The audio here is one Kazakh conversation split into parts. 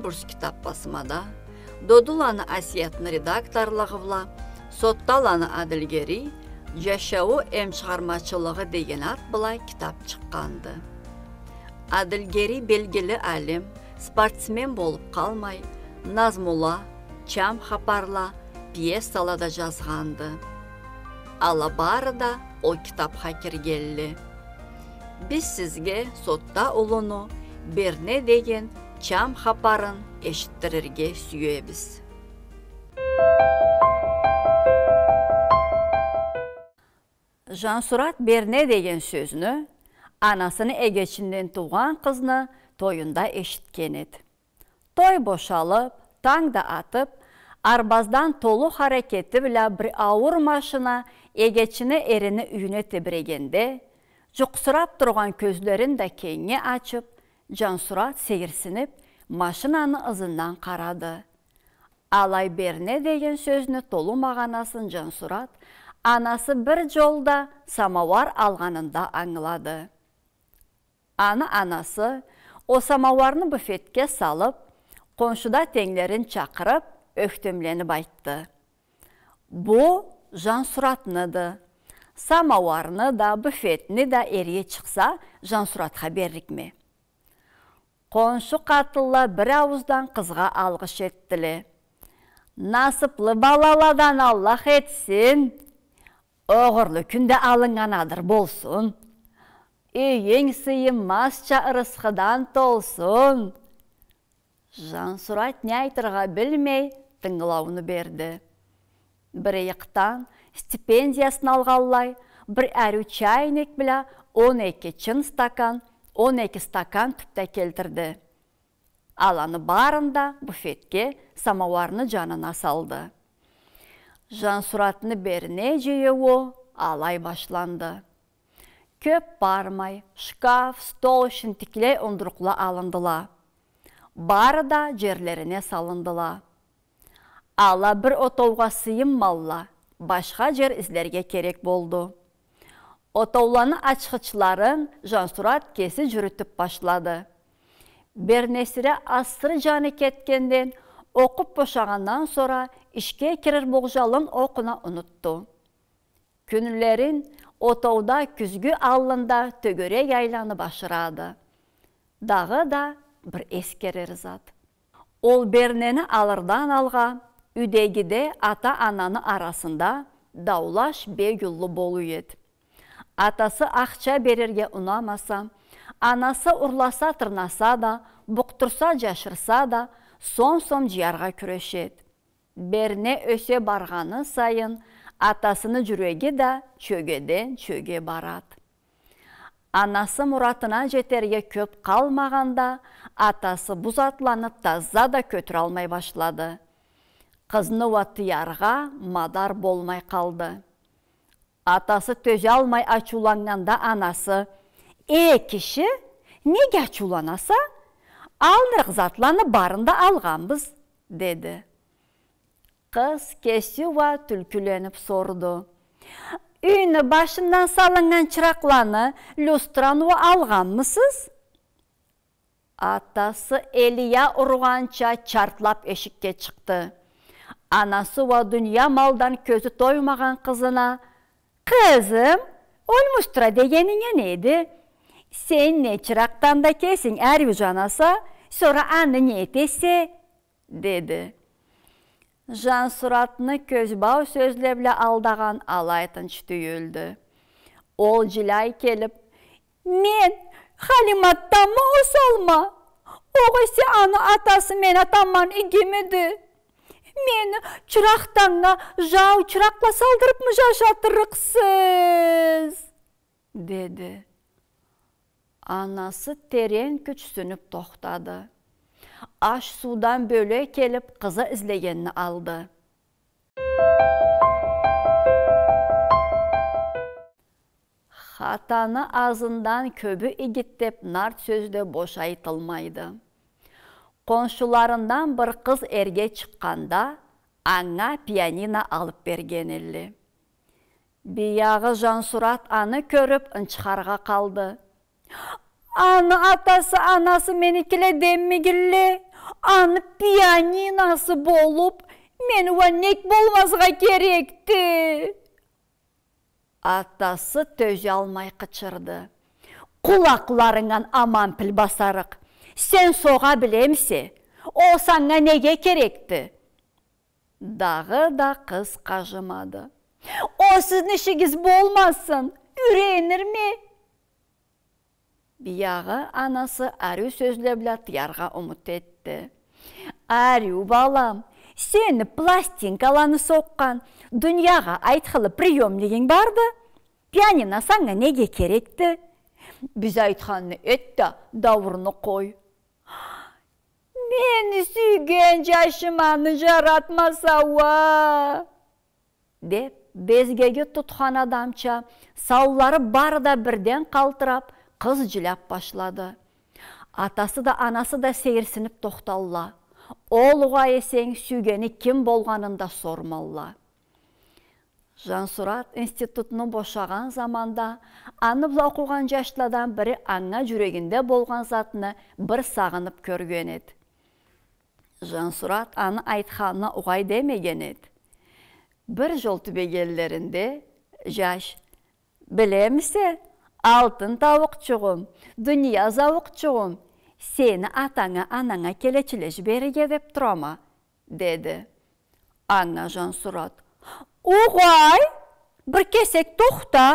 эльбурс китап басымада, додуланы редакторлығы бұла, сотталаны әділгери жашауы әм шығармачылығы деген ат былай китап шыққанды Әділгері белгілі әлем, спортсмен болып қалмай назмула чам хапарла пьесалада жазғанды ала бары да ол кітап кіргелі біз сізге сотта ұлыны берне деген чам хапарын эшиттирерге сүйөбүз жансурат берне деген сөзіні, анасыны эгечинден туған қызыны тойында эшиткен той бошалып таңда атып арбаздан толу аракети біля бір ауыр машина эгечине әріні үйіне тебірегенде жұқсырап тұрған көзлерін да кеңине ачып жансұрат сегірсініп машинаны ызыннан қарады алай берне деген сөзіні толу мағанасын Жансурат, анасы бір жолда самауар алғанында аңылады аны анасы о самауарны буфетке салып қоншыда теңлерін шақырып өктемленіп айтты бұ жансұратны да самауарны да буфетні да ерге чықса, Жансуратқа беррік ме қоншу қатылла бір ауыздан қызға алғыш еттілі. Насыплы балаладан Аллах етсін, оғырлы күнде адыр болсын. Үйен сыйым масча ұрысқыдан толсын. Жан сұрат не айтырға білмей, тыңғылауыны берді. Бір иықтан стипендиясын алғалай, бір әрі чайник біля, 12 екі чын стакан – 12 стакан тіпті келтірді. Аланы барында буфетке самоварны жанына салды. Жан сұратыны беріне жүйе алай башланды. Көп бармай, шкаф, стол үшін тікілей ұндырықла алындыла. Бары да жерлеріне салындыла. Ала бір отолға сыйым малла, башқа жер іздерге керек болды. Отауланы ачкычларын жансурат кесі жүрүтүп башлады Бернесіре астыры жаны кеткенден оқып бошағаннан сора ішке керір болжалын оқына ұнытты. Күнілерін отауда күзгі алында төгіре айланы башырады Дағы да бір ескерер зат ол бернені алырдан алға үдегіде ата ананы арасында даулаш күллі болу еді атасы ақча берерге ұнамаса анасы ұрласа тұрнаса да бұқтырса жашырса да сон сом жиярға күрешеді берне өсе барғаны сайын атасыны жүрегі да чөгеден чөге барады анасы мұратына жетерге көп қалмағанда атасы бұзатланып таза да көтір алмай башлады қызны ярға мадар болмай қалды Атасы төзі алмай ачуланғанда анасы, «Э, кіші, неге ачуланаса? алныр затланы барында алғанбыз», деді. Қыз Кесюва түлкіленіп сорды. Үйіні башынан салынған чырақланы, люстрану алғанмысыз? Атасы Элия ұрғанча чартлап ешікке шықты. Анасы ва дүния малдан көзі тоймаған қызына – Қызым, olmuştura degeniňe neydi? Сен не çıraktan да kesin er yucanasa, sonra anne етесе? Деді. Жан сұратыны көзбау сөзлебле алдаған алайтын түйілді. Ол жилай келіп, «Мен халиматтан ма ұсалма? ма? аны атасы мен атаман игімеді?» мені чырақтанға жау чырақла салдырып мұ деді анасы терең күчсініп тоқтады аш судан бөле келіп қызы іздегенін алды хатаны азындан көбі игіт нарт сөзді бош айтылмайды қоншыларындан бір қыз әрге чыққанда аңа пианино алып берген әлі. Бияғы жансұрат аны көріп ұнчықарға қалды. Аны атасы, анасы демі деммегілі. Аны пианинасы болып, мен өнек болмасыға керекті. Атасы төзе алмай қычырды. Құлақларыңан аман піл басарық сен соға білемсе ол саңа неге керекті дағы да қыз қажымады о сіздің ішігіз болмасын үрейінір ме бияғы анасы әрі сөзле ұмыт етті әрю балам сені пластинкаланы соққан дүнияға айтқылы прием деген барды пианино саңа неге керекті біз айтқаны әтті даурыны қой мені сүйген жашыманы жаратмаса уа. деп безгегі тұтқан адамша саулары барыда бірден қалтырап қыз жылап башлады атасы да анасы да сейірсініп тоқталла олға есең сүйгені кім болғанында сормалла жансұрат институтыны бошаған заманда аны бұла оқыған бірі аңа жүрегінде болған затыны бір сағынып көрген еді жансұрат аны айтқанына ұғай демеген еді бір жол түбегеллерінде жаш білемісе, алтын тауық чығым дүния зауықчығым сені атаңа анаңа келечілеш береге деп тұрама деді аңна жансұрат ұғай, бір кесек тоқта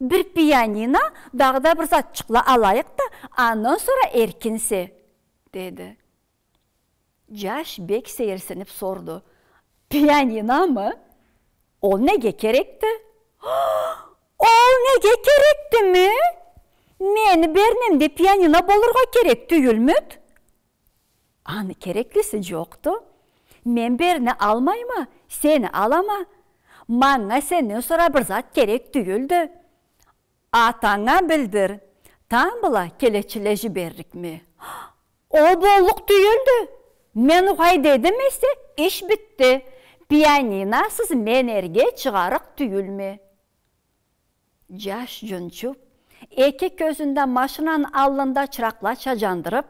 бір пианино дағыда бір зат алайық та аннан сұра еркінсе деді Josh Beck seyirsenip sordu. Piyanina mı? gerekti? O ne gerekti mi? Meni de piyanina bolurga kerek tüyülmüt. Anı kereklisi yoktu. Men berne almayma, seni alama. Manga senden sonra bir zat kerek tüyüldü. Atana bildir. Tam bula keleçileji berrik mi? O bolluk tüyüldü. Мен ұғай дедім есе, іш бітті. сіз мен әрге чығарық түйілме. Жаш жүнчіп, екі көзінде машинан алында чырақлача жандырып,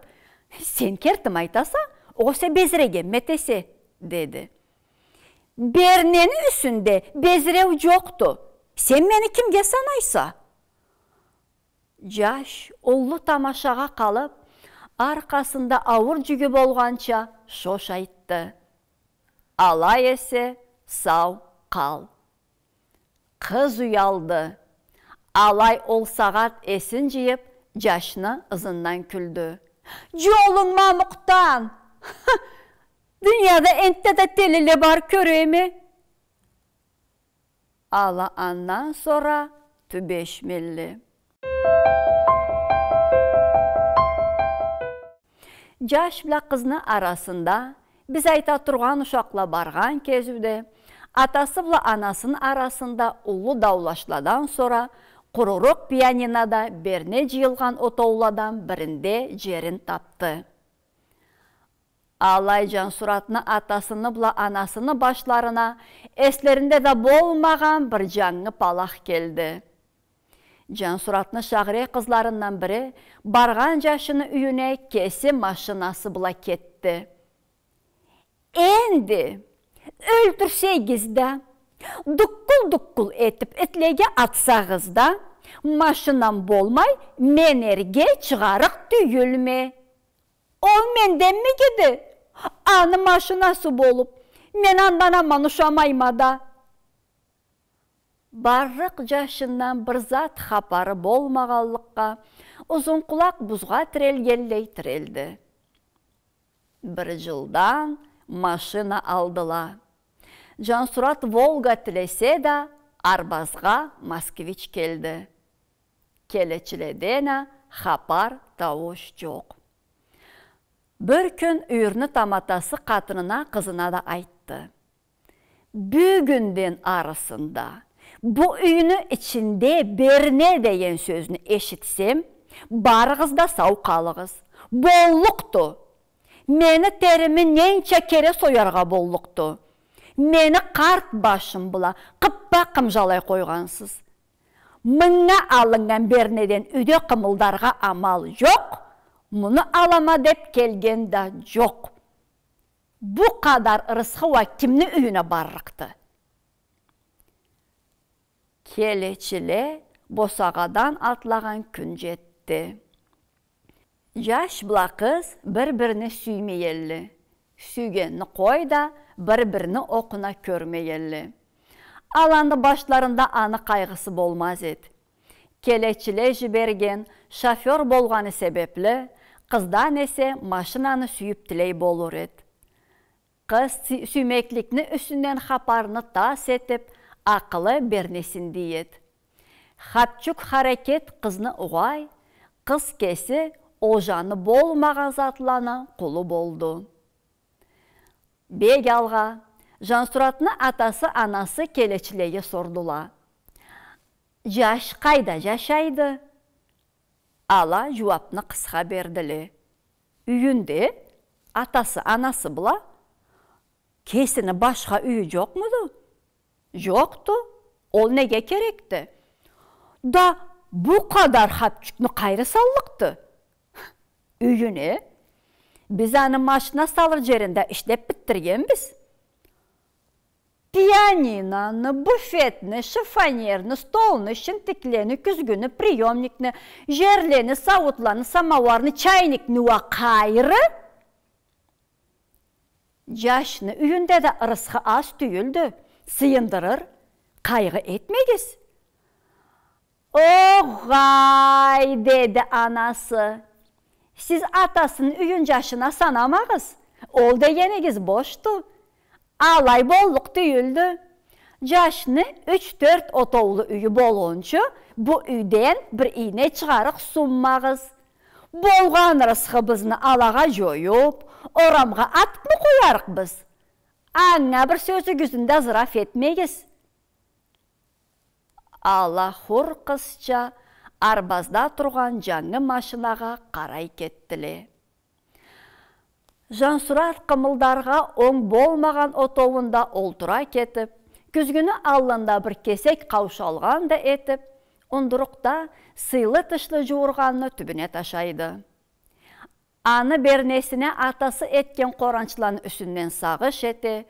сен кертім айтаса, осы безіреге метесе, деді. Бернені үсінде безіреу жоқты. Сен мені кімге санайса? Жаш ұлы тамашаға қалып, арқасында ауыр жүгі болғанша шош айтты. Алай есе сау қал. Қыз ұялды. Алай ол сағат есін жиып, жашны ызыннан күлді. Жолың мамықтан! Дүнияда әнтті де теліле бар көреме? Ала аннан сора түбешмелі. жаш біла қызыны арасында біз айта тұрған ұшақла барған кезуде, атасы біла анасының арасында ұлы даулашладан сора құрырық пианинода берне жиылған отауладан бірінде жерін тапты Алай жан сұратыны атасыны бұла анасыны башларына әслерінде да болмаған бір жаңы палақ келді. Жан шағыре қызларынан бірі барған жашыны үйіне кесе машинасы бұла кетті. Енді өлтірсегізді, дұққыл-дұққыл етіп әтлеге атсағызда, машинам болмай, мен әрге чығарық түйілме. Ол менден ме кеді? Аны машинасы болып, мен аңдан аман ұшамаймада баррық жашыннан бір зат хапары болмағалыққа ұзын құлақ бұзға тірелгенлей тірелді бір жылдан машина алдыла жансұрат волга тілесе да арбазға москвич келді келечіледена хапар тауыш жоқ бір күн үйірні таматасы қатынына қызына да айтты бүгінден арысында Bu үйіні ішінде берне деген сөзіні ешітсем, барығызда сау қалығыз. Боллықты. Мені терімі нен кере соярға боллықты. Мені қарт башым бұла, қыппа қымжалай қойғансыз. Мыңа алынған бернеден үде қымылдарға амал жоқ, мұны алама деп келген да жоқ. Бұ қадар ұрысқыва кімні үйіне баррықты? келечіле босағадан атлаған күн жетті жаш қыз бір біріні сүймейелі. Сүйгені қой да бір біріні оқына көрмейелі. аланды башларында аны қайғысы болмаз еді келечіле жіберген шофер болғаны себеплі қыздан несе машинаны сүйіп тілей болыр еді қыз сүймеклікні үсінден қапарыны тас етіп ақылы бернесін дейді хатчук харекет қызны ұғай қыз кесі ожаны болмаған затлана құлы болды бег алға жансұратыны атасы анасы келечілеге сордула жаш қайда жашайды ала жуапны қысқа берділі үйінде атасы анасы бұла кесіні башқа үйі жоқ мұды yoktu. Ol Olne gekerekti. Da bu kadar hatçuknu kayrasallıktı. Üyünü bizani maşina salır cerinde işlep bittirgen biz. Piyaninanı, bufetni, şifonerni, stolni, şintikleni, küzgünü, priyomnikni, jerleni, savutlanı, samavarni, çaynikni va kayrı. Jaşni üyünde de ırısqı az tüyüldü. сыйындырыр қайғы етмегіз оғай деді анасы сіз атасын үйін жашына санамағыз ол дегеніңіз бошту алай болдық түйілді жашны үш төрт отоулы үйі болуыншы, бұ үйден бір ине шығарық суммағыз болған бізіні алаға жойып орамға атып қоярық біз Аңа бір сөзі күзінді азыраф етмегіз. Алла құр арбазда тұрған жаңы машинаға қарай кеттіле. Жансұрат қымылдарға оң болмаған отауында олтыра кетіп, күзгіні алында бір кесек қаушалған да етіп, ұндырықта сыйлы тұшлы жуырғанны түбіне ташайды. Аны бернесіне атасы еткен қоранчыланы үстінен сағы шеті,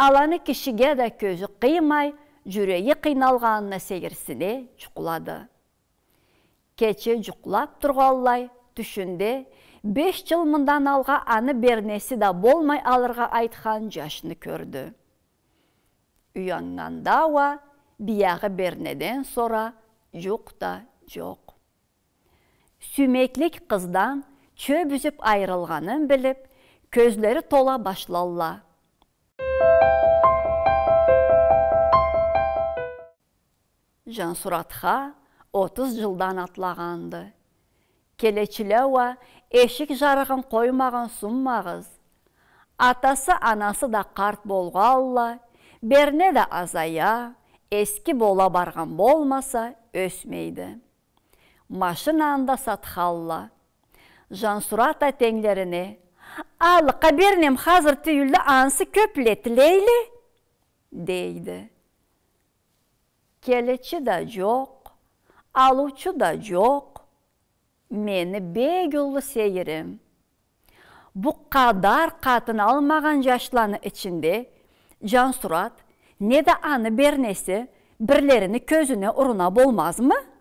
аланы кішіге да көзі қиымай, жүрегі қиналғанына сегірсіне жұқылады. Кече жұқылап тұрғаллай, түшінде, 5 жыл мұндан алға аны бернесі да болмай алырға айтқан жашыны көрді. Үйанғанда дауа, бияғы бернеден сора, жоқ та жоқ. Сүмеклік қыздан, Чөп үзіп айрылғанын біліп, көзлері тола башлалла. Жан 30 жылдан атлағанды. Келечілеуа ешік жарығын қоймаған сұммағыз. Атасы анасы да қарт болға алла, берне де азая, ескі бола барған болмаса өсмейді. анда сатқалла, жансұрат әтеңлеріне ал қабернем қазір түйілді аңсы көплетілейлі дейді келечі да жоқ алучы да жоқ мені бегулы сейірім қадар қатын алмаған жашланы ішінде жансұрат не аны бернесі бірлеріні көзіне ұрына болмаз ма